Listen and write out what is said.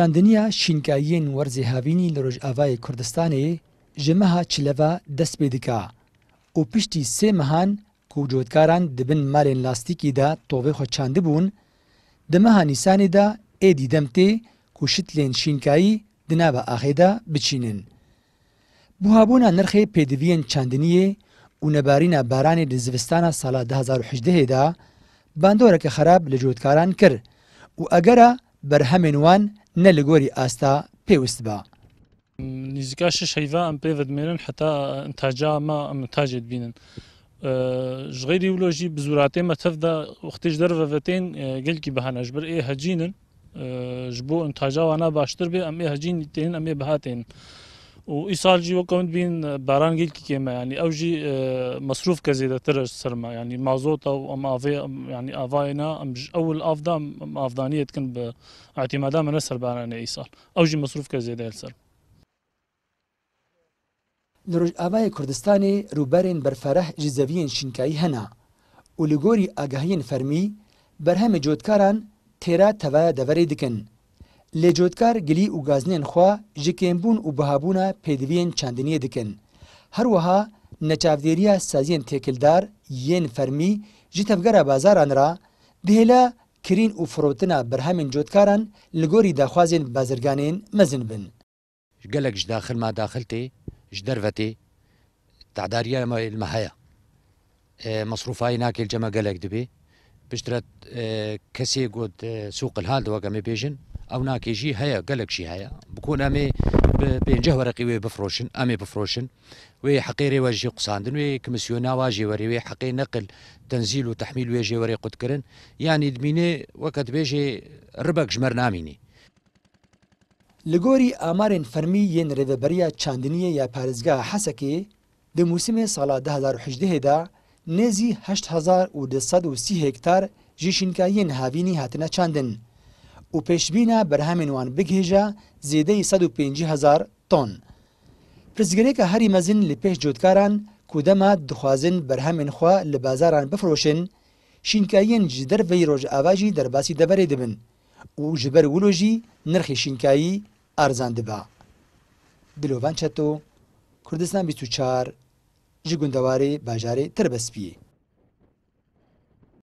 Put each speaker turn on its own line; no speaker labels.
چاندنیا شینگایین وەرزی هاوینی لە ڕۆژئاوای کوردستانی ژمەها چلەڤە دەست پێ دکا و پشتی سێ مەهان کوجۆتکاران دبن مالێن لاستیکیدا تۆڤێ خۆچاندە بوون دەمەها نیسانێدا ئێدی دەمتێ کوشت لێن شینکایی دنابە ئاخێدا بچینن بوهابوونا نرخی پێدویەن چاندنیە و نەبارینە بارانی لە زیستانە ساڵا 2010دا باندۆرەکە خراب لە جۆتکاران کرد و ئەگەرە بەرهەمێنوان نە لە گۆری ئاستا پێویست بە.
نزیکا شش حیڤ ئەم پێ دمێنن حتا تاجاما ئەم تاجێت بینن. ژغیری ولۆژی بزوراتێ مەتەفدا وختیش دەرڤەتێن گەلکی بەهانەش بەر ئێ هەجینن ji bo taja wana baştir bê em ê hecîn tên em ê bihatên و ايصال جي وكم بين باران جيل كي كيما يعني او جي مصروف كزيدا ترج سرما يعني مازوتا وام افي يعني افاينا ام اول افدا افدانيه كن باعتمادا من سر باران ايصال او جي مصروف كزيدا سر
لروج آوای کردستانی روبرین برفرح جزوین شنکایی هنا و لگوری آگاهین فرمی برهم جودکاران تیرا توا دوری دکن لێ جۆتکار گلی و گازنێن خوا ji کێمبوون و بەهابوونا پێدویên چندنیە dikin. هەروەها نەچاودێریە سازیên تێکلدار yên فەرمی ji tevgera bazaran ra dihêla kirîn û firotina berhemên جۆتکاران li gorî daxwazên bazirganên mezin bin.
Ji gelek ji daxilma daxil tê ji dervetê تعداریە me heye. مەصروفایی ناکێل جەمە gelek dibê piştre kesê got سوقل hal wege me bêjin ئەو ناکێژی هەیە گەلێکشی هەیە بکۆن ئەمێ پێنجە وەرەقی وێ بفرۆشن ئەمێ بفرۆشن وێ حقیێ وەژی قساندن وێ کمیسیۆ ناواژێ وەریێ حقی نەقل تەنزیل و تحمیل وێژێ وەری قوتکردن یانی دمینێ وەکەت بێژێ ڕبەک ژمەر نامینی لە گۆری ئامارێن
فەرمی یەن ڕێبەبەریا چاندنیە یا پارێزگا حەسەکێ دە موسمێ ساڵا 1970دا نێزی 1930 هکتار ژیشینکایەن هاوینی هاتنە چاندن. و پێشبینە بەرهامێنوان بگهێژە زیدەی 150هزار تۆن. پرزگرێکە هەری مەزین لە پێش جوتکاران کودەما دخوازن بەرهەمێن خوا لە بازاران بفرۆشن، شینکاییان ji دەربەی ڕۆژ ئاواژی دەرباسی دەبەرێ دەبن و ji بەر ولۆژی نرخی شینکایی ئارزان دبا. دلۆڤان چەتۆ کوردستان 24 ji گوندەوارەی باژارەی تربەسپیە.